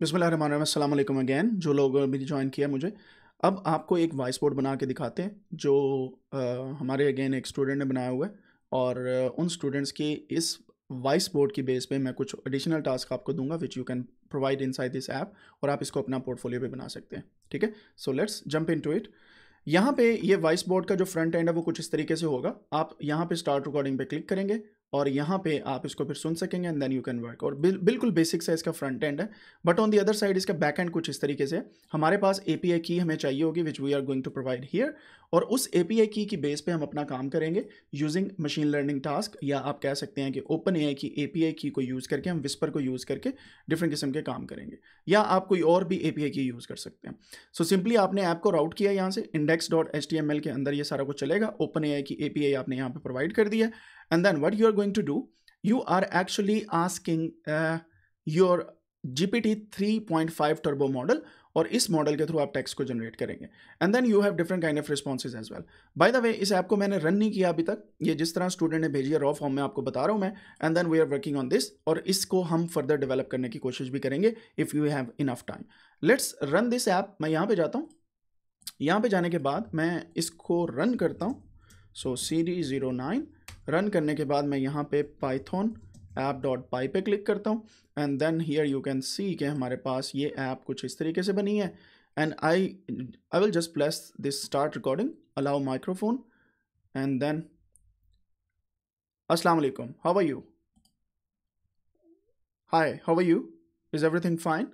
बिसमिलकुम again जो लोग अभी ज्वाइन किया मुझे अब आपको एक वॉइस बोर्ड बना के दिखाते हैं जो आ, हमारे अगेन एक स्टूडेंट ने बनाया हुआ है और उन स्टूडेंट्स की इस वॉइस बोर्ड की बेस पे मैं कुछ एडिशनल टास्क आपको दूंगा which you can provide inside this app और आप इसको अपना पोर्टफोलियो पे बना सकते हैं ठीक है so let's jump into it यहाँ पे ये वॉइस बोर्ड का जो फ्रंट एंड है वो कुछ इस तरीके से होगा आप यहाँ पे स्टार्ट रिकॉर्डिंग पे क्लिक करेंगे और यहाँ पे आप इसको फिर सुन सकेंगे and then you can work और बिल, बिल्कुल बेसिक सा इसका फ्रंट एंड है but on the other side इसका बैक एंड कुछ इस तरीके से हमारे पास ए पी आई की हमें चाहिए होगी which we are going to provide here और उस ए पी आई की की बेस पे हम अपना काम करेंगे यूजिंग मशीन लर्निंग टास्क या आप कह सकते हैं कि ओपन ए आई की ए पी आई की को यूज़ करके हम विस्पर को यूज़ करके डिफरेंट किस्म के काम करेंगे या आप कोई और भी ए पी आई की यूज़ कर सकते हैं सो so, सिंपली आपने ऐप को राउट किया यहाँ से index dot H T M L के अंदर ये सारा कुछ चलेगा ओपन ए आई की ए पी आई आपने यहाँ पर प्रोवाइड कर दिया and then what you are going to do you are actually asking uh, your GPT 3.5 turbo model और इस मॉडल के थ्रू आप टेक्स्ट को जनरेट करेंगे and then you have different kind of responses as well by the way इस app को मैंने run नहीं किया अभी तक ये जिस तरह स्टूडेंट ने भेजी है रॉ फॉर्म में आपको बता रहा हूँ मैं and then we are working on this और इसको हम फर्दर डेवलप करने की कोशिश भी करेंगे if you have enough time let's run this app मैं यहाँ पर जाता हूँ यहाँ पर जाने के बाद मैं इसको रन करता हूँ so C D zero nine run करने के बाद मैं यहाँ पे पाइथन ऐप डॉट पाई पे क्लिक करता हूँ and then here you can see कि हमारे पास ये ऐप कुछ इस तरीके से बनी है and I I will just place this start recording allow microphone and then असलम वालेकुम how are you hi how are you is everything fine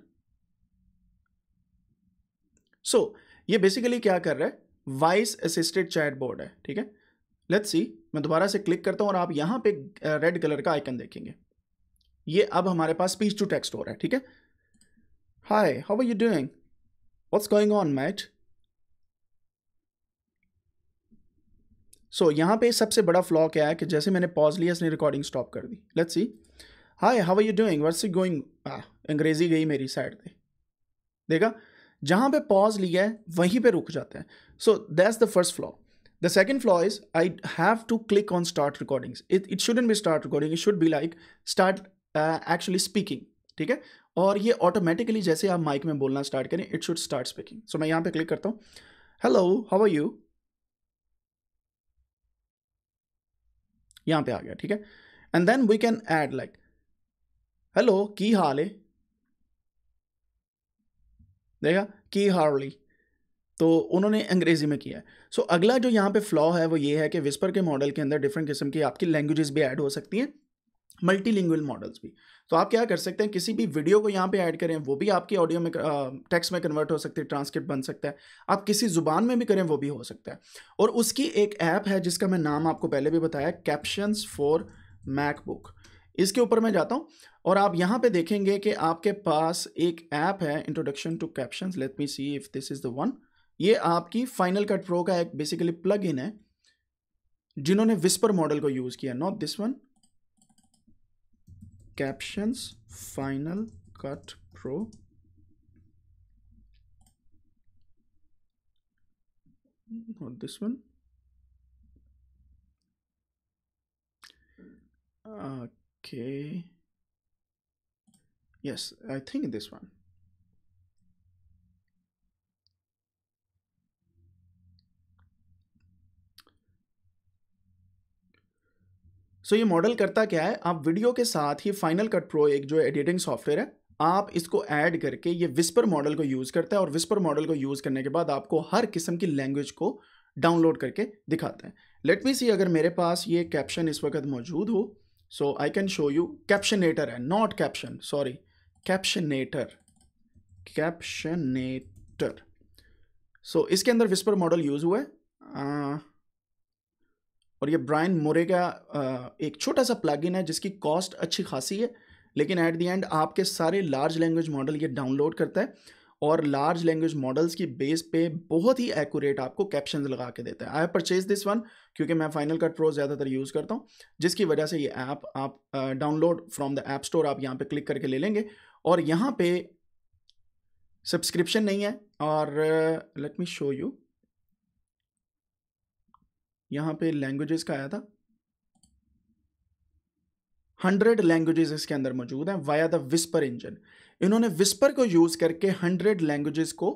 so ये बेसिकली क्या कर रहा है वॉइस असिस्टेड चैट बोर्ड है ठीक है लेट्स सी मैं दोबारा से क्लिक करता हूँ और आप यहाँ पे रेड कलर का आइकन देखेंगे ये अब हमारे पास स्पीच टू टेक्स्ट हो रहा है ठीक है hi how are you doing what's going on mate so यहाँ पे सबसे बड़ा फ्लॉ क्या है कि जैसे मैंने पॉज लिया इसने रिकॉर्डिंग स्टॉप कर दी let's see hi how are you doing what's going अंग्रेजी गई मेरी साइड पे देखा जहाँ पे पॉज लिया है वहीं पे रुक जाते हैं so that's the first flaw The second flaw is I have to click on start recordings. It, it shouldn't be start recording. It should be like start uh, actually speaking. ठीक है और ये ऑटोमेटिकली जैसे आप mic में बोलना start करें it should start speaking so मैं यहाँ पे क्लिक करता हूँ हेलो हाउ आर यू यहाँ पे आ गया ठीक है and then we can add like hello की हाल है देखा की हार्ली तो उन्होंने अंग्रेज़ी में किया है सो so, अगला जो यहाँ पे फ्लॉ है वो ये है कि विस्पर के मॉडल के अंदर डिफरेंट किस्म की आपकी लैंग्वेजेस भी ऐड हो सकती हैं मल्टी मॉडल्स भी तो आप क्या कर सकते हैं किसी भी वीडियो को यहाँ पे ऐड करें वो भी आपकी ऑडियो में टेक्स्ट में कन्वर्ट हो सकती है ट्रांसक्रिप्ट बन सकता है आप किसी ज़ुबान में भी करें वो भी हो सकता है और उसकी एक ऐप है जिसका मैं नाम आपको पहले भी बताया कैप्शंस फॉर मैकबुक इसके ऊपर मैं जाता हूँ और आप यहाँ पे देखेंगे कि आपके पास एक ऐप है introduction to caption let me see if this is the one ये आपकी फाइनल कट प्रो का एक बेसिकली प्लग इन है जिन्होंने विस्पर मॉडल को यूज़ किया not this one captions final cut pro not this one okay yes I think this one so so, ये model करता क्या है आप वीडियो के साथ ही फाइनल कट प्रो एक जो एडिटिंग सॉफ्टवेयर है आप इसको ऐड करके ये विस्पर मॉडल को यूज़ करता है और विस्पर मॉडल को यूज़ करने के बाद आपको हर किस्म की लैंग्वेज को डाउनलोड करके दिखाते हैं लेट मी सी अगर मेरे पास ये कैप्शन इस वक्त मौजूद हो so I can show you captionator है not caption sorry captionator captionator so इसके अंदर विस्पर मॉडल यूज़ हुआ है uh, और ये ब्रायन मोरे का एक छोटा सा प्लगइन है जिसकी कॉस्ट अच्छी खासी है लेकिन एट दी एंड आपके सारे लार्ज लैंग्वेज मॉडल ये डाउनलोड करता है और लार्ज लैंग्वेज मॉडल्स की बेस पे बहुत ही एक्यूरेट आपको कैप्शन लगा के देता है I have purchase this one क्योंकि मैं फाइनल कट प्रो ज़्यादातर यूज़ करता हूँ जिसकी वजह से ये ऐप आप download from the app store आप यहाँ पे क्लिक करके ले लेंगे और यहाँ पे सब्सक्रिप्शन नहीं है और लेट मी शो यू यहां पे लैंग्वेजेस का आया था हंड्रेड लैंग्वेजेस इसके अंदर मौजूद हैं वाया द विस्पर इंजन इन्होंने विस्पर को यूज़ करके हंड्रेड लैंग्वेजेस को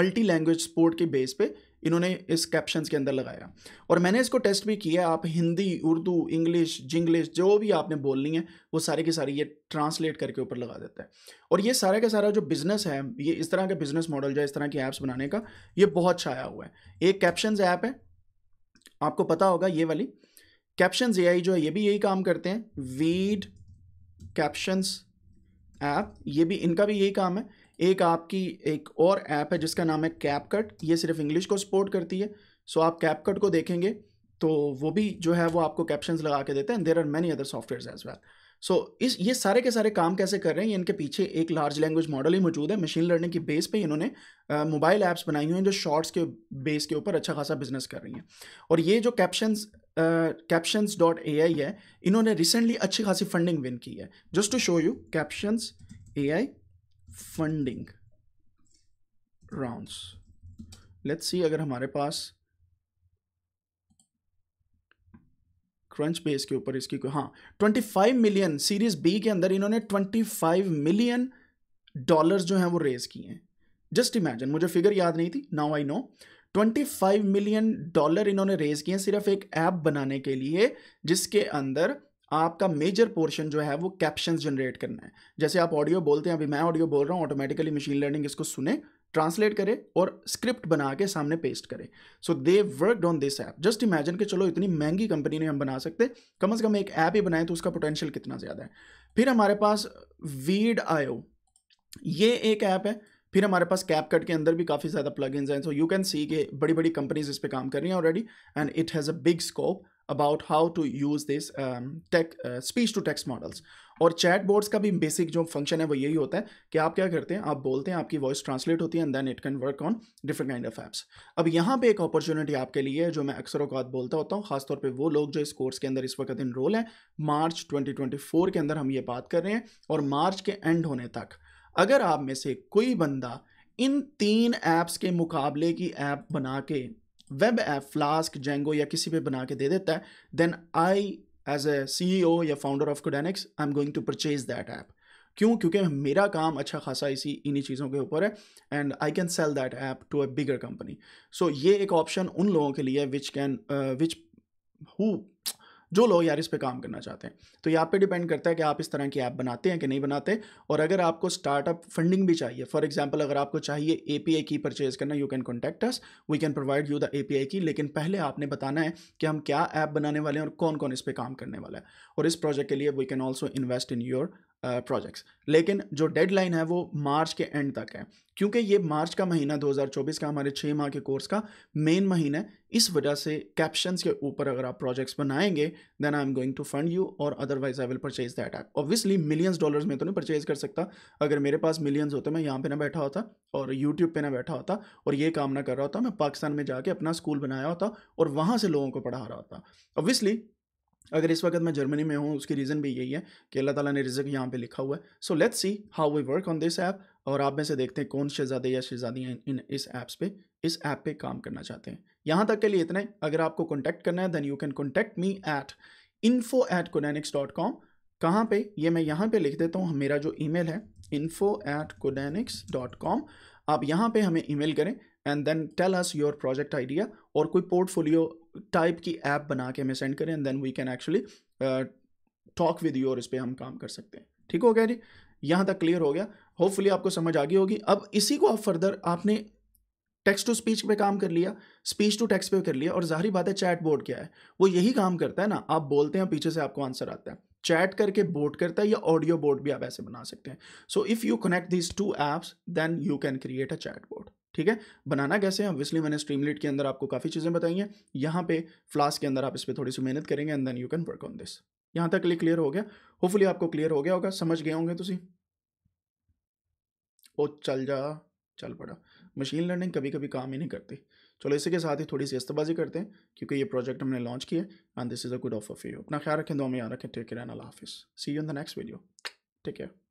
मल्टी लैंग्वेज सपोर्ट के बेस पे इन्होंने इस कैप्शंस के अंदर लगाया और मैंने इसको टेस्ट भी किया आप हिंदी उर्दू इंग्लिश जिंग्लिश जो भी आपने बोलनी है वो सारे के सारे ये ट्रांसलेट करके ऊपर लगा देता है और ये सारा का सारा जो बिज़नेस है ये इस तरह का बिज़नेस मॉडल जो है इस तरह की ऐप्स बनाने का ये बहुत छाया हुआ है एक कैप्शन ऐप है आपको पता होगा ये वाली कैप्शन ए जो है ये भी यही काम करते हैं वीड कैप्शंस ऐप ये भी इनका भी यही काम है एक आपकी एक और ऐप है जिसका नाम है कैपकट ये सिर्फ इंग्लिश को सपोर्ट करती है सो आप कैपकट को देखेंगे तो वो भी जो है वो आपको कैप्शन लगा के देते हैं there are many other software as well so so, इस ये सारे के सारे काम कैसे कर रहे हैं इनके पीछे एक लार्ज लैंग्वेज मॉडल ही मौजूद है मशीन लर्निंग की बेस पे इन्होंने मोबाइल ऐप्स बनाई हुई हैं जो शॉर्ट्स के बेस के ऊपर अच्छा खासा बिजनेस कर रही हैं और ये जो captions captions dot A I है इन्होंने रिसेंटली अच्छी खासी फंडिंग विन की है just to show you captions A I funding rounds let's see अगर हमारे पास क्रंच बेस के ऊपर इसकी हाँ twenty five million series B के अंदर इन्होंने ट्वेंटी फाइव मिलियन डॉलर्स जो हैं वो रेज किए हैं जस्ट इमेजिन मुझे फिगर याद नहीं थी now I know twenty five million dollar इन्होंने रेज किए हैं सिर्फ एक ऐप बनाने के लिए जिसके अंदर आपका मेजर पोर्शन जो है वो कैप्शन जनरेट करना है जैसे आप ऑडियो बोलते हैं अभी मैं ऑडियो बोल रहा हूँ ऑटोमेटिकली मशीन लर्निंग इसको सुने ट्रांसलेट करे और स्क्रिप्ट बना के सामने पेस्ट करे so they worked on this app just imagine कि चलो इतनी महंगी कंपनी ने हम बना सकते कम से कम एक ऐप ही बनाए तो उसका पोटेंशियल कितना ज़्यादा है फिर हमारे पास वीड आयो ये एक ऐप है फिर हमारे पास कैप कट के अंदर भी काफ़ी ज़्यादा प्लग इन हैं सो यू कैन सी के बड़ी बड़ी कंपनीज इस पर काम कर रही हैं already and it has a big scope about how to use this tech speech to text models और चैट बोर्ड्स का भी बेसिक जो फंक्शन है वो यही होता है कि आप क्या करते हैं आप बोलते हैं आपकी वॉइस ट्रांसलेट होती है and then it can work on different kind of apps अब यहाँ पे एक अपॉर्चुनिटी आपके लिए है जो मैं अक्सर अवकात बोलता होता हूँ खासतौर पर वो लोग जो इस कोर्स के अंदर इस वक्त इनरोल हैं मार्च ट्वेंटी के अंदर हम ये बात कर रहे हैं और मार्च के एंड होने तक अगर आप में से कोई बंदा इन तीन ऐप्स के मुकाबले की ऐप बना के वेब ऐप फ्लास्क जेंगो या किसी पे बना के दे देता है then I as a C E O या founder of Codenix I am going to purchase that app क्यों क्योंकि मेरा काम अच्छा खासा इसी इन्हीं चीज़ों के ऊपर है and I can sell that app to a bigger company so ये एक ऑप्शन उन लोगों के लिए विच कैन विच हु जो लोग यार इस पर काम करना चाहते हैं तो यहाँ पे डिपेंड करता है कि आप इस तरह की ऐप बनाते हैं कि नहीं बनाते और अगर आपको स्टार्टअप फंडिंग भी चाहिए फॉर एग्जाम्पल अगर आपको चाहिए ए पी आई की परचेज करना you can contact us we can provide you the A P I की लेकिन पहले आपने बताना है कि हम क्या ऐप बनाने वाले हैं और कौन कौन इस पर काम करने वाला है और इस प्रोजेक्ट के लिए we can also invest in your projects लेकिन जो डेडलाइन है वो मार्च के एंड तक है क्योंकि ये मार्च का महीना 2024 का हमारे छः माह के कोर्स का मेन महीना है इस वजह से कैप्शंस के ऊपर अगर आप प्रोजेक्ट्स बनाएंगे then I am going to fund you और otherwise I will purchase that app obviously millions dollars में तो नहीं परचेज कर सकता अगर मेरे पास मिलियंस होते मैं यहाँ पे ना बैठा होता और यूट्यूब पर ना बैठा होता और ये काम ना कर रहा होता मैं पाकिस्तान में जाके अपना स्कूल बनाया होता और वहाँ से लोगों को पढ़ा रहा होता ऑब्वियसली अगर इस वक्त मैं जर्मनी में हूँ उसकी रीज़न भी यही है कि अल्लाह ताला ने रिजक यहाँ पे लिखा हुआ है so let's see how we work on this app और आप में से देखते हैं कौन शहजादे या शहजादियाँ इन इस ऐप्स पे इस ऐप पे काम करना चाहते हैं यहाँ तक के लिए इतना अगर आपको कॉन्टैक्ट करना है then you can contact me at info at Codenix dot com कहाँ पर ये मैं यहाँ पर लिख देता हूँ मेरा जो ई है info at Codenix dot com आप यहाँ पर हमें ई मेल करें and then tell us your project idea और कोई पोर्टफोलियो टाइप की ऐप बना के हमें सेंड करें and then we can actually talk with you और इस पर हम काम कर सकते हैं ठीक हो गया जी यहाँ तक क्लियर हो गया होपफुली आपको समझ आ गई होगी अब इसी को आप फर्दर आपने टेक्स्ट टू स्पीच पे काम कर लिया स्पीच टू टेक्स्ट पे कर लिया और जाहिर बात है चैट बोर्ड क्या है वो यही काम करता है ना आप बोलते हैं पीछे से आपको आंसर आता है चैट करके बोर्ड करता है या ऑडियो बोर्ड भी आप ऐसे बना सकते हैं so if you connect this to apps then you can create a chat board ठीक है बनाना कैसे है ऑब्वियसली मैंने स्ट्रीमलेट के अंदर आपको काफ़ी चीज़ें बताई हैं यहाँ पे फ्लास्क के अंदर आप इस पर थोड़ी सी मेहनत करेंगे and then you can work on this यहाँ तक लिए क्लियर हो गया होपफुली आपको क्लियर हो गया होगा समझ गए होंगे तुम ओ चल जा चल पड़ा मशीन लर्निंग कभी कभी काम ही नहीं करती चलो इसी के साथ ही थोड़ी सी इस्तेबाजी करते हैं क्योंकि ये प्रोजेक्ट हमने लॉन्च किया and this is a good of off you अपना ख्याल रखें दो में यहाँ रखें टेक केयर एंड अल्लाह हाफिज़ see you in the next video take care